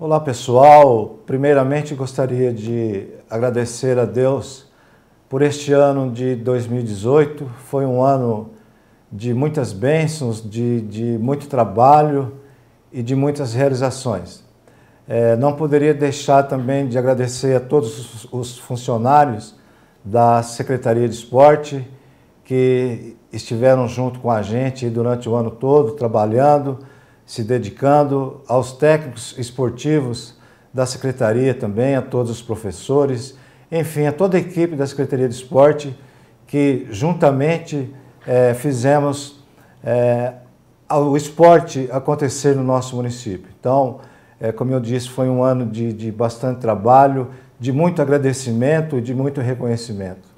Olá pessoal, primeiramente gostaria de agradecer a Deus por este ano de 2018. Foi um ano de muitas bênçãos, de, de muito trabalho e de muitas realizações. É, não poderia deixar também de agradecer a todos os funcionários da Secretaria de Esporte, que estiveram junto com a gente durante o ano todo, trabalhando, se dedicando, aos técnicos esportivos da Secretaria também, a todos os professores, enfim, a toda a equipe da Secretaria de Esporte, que juntamente é, fizemos é, o esporte acontecer no nosso município. Então, é, como eu disse, foi um ano de, de bastante trabalho, de muito agradecimento, e de muito reconhecimento.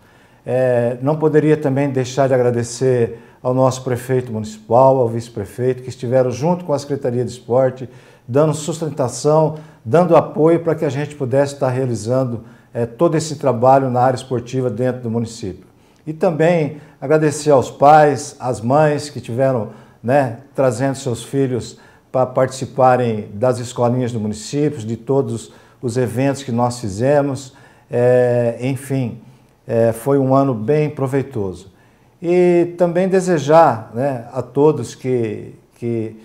É, não poderia também deixar de agradecer ao nosso prefeito municipal, ao vice-prefeito, que estiveram junto com a Secretaria de Esporte, dando sustentação, dando apoio para que a gente pudesse estar realizando é, todo esse trabalho na área esportiva dentro do município. E também agradecer aos pais, às mães que tiveram né, trazendo seus filhos para participarem das escolinhas do município, de todos os os eventos que nós fizemos, é, enfim, é, foi um ano bem proveitoso. E também desejar né, a todos que, que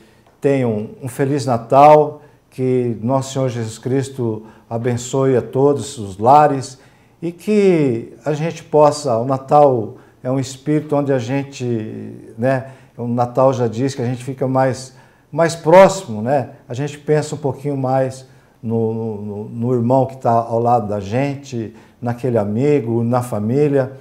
tenham um Feliz Natal, que Nosso Senhor Jesus Cristo abençoe a todos os lares e que a gente possa, o Natal é um espírito onde a gente, né, o Natal já diz que a gente fica mais, mais próximo, né? A gente pensa um pouquinho mais no, no, no irmão que está ao lado da gente, naquele amigo, na família,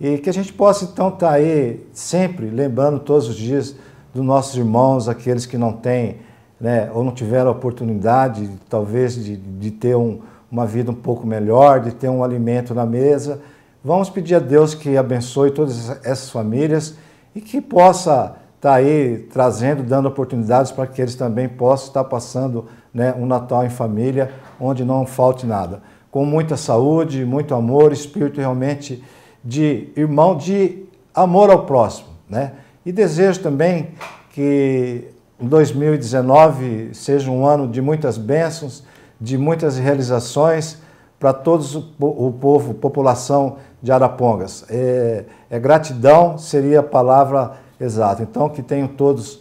e que a gente possa então estar tá aí sempre lembrando todos os dias dos nossos irmãos, aqueles que não têm né, ou não tiveram a oportunidade, talvez, de, de ter um, uma vida um pouco melhor, de ter um alimento na mesa. Vamos pedir a Deus que abençoe todas essas famílias e que possa está aí trazendo, dando oportunidades para que eles também possam estar passando né, um Natal em família, onde não falte nada. Com muita saúde, muito amor, espírito realmente de irmão, de amor ao próximo. Né? E desejo também que 2019 seja um ano de muitas bênçãos, de muitas realizações para todos o povo, população de Arapongas. É, é gratidão, seria a palavra Exato. Então, que tenham todos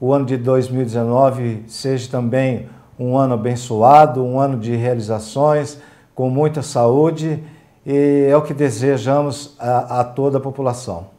o ano de 2019 seja também um ano abençoado, um ano de realizações, com muita saúde, e é o que desejamos a, a toda a população.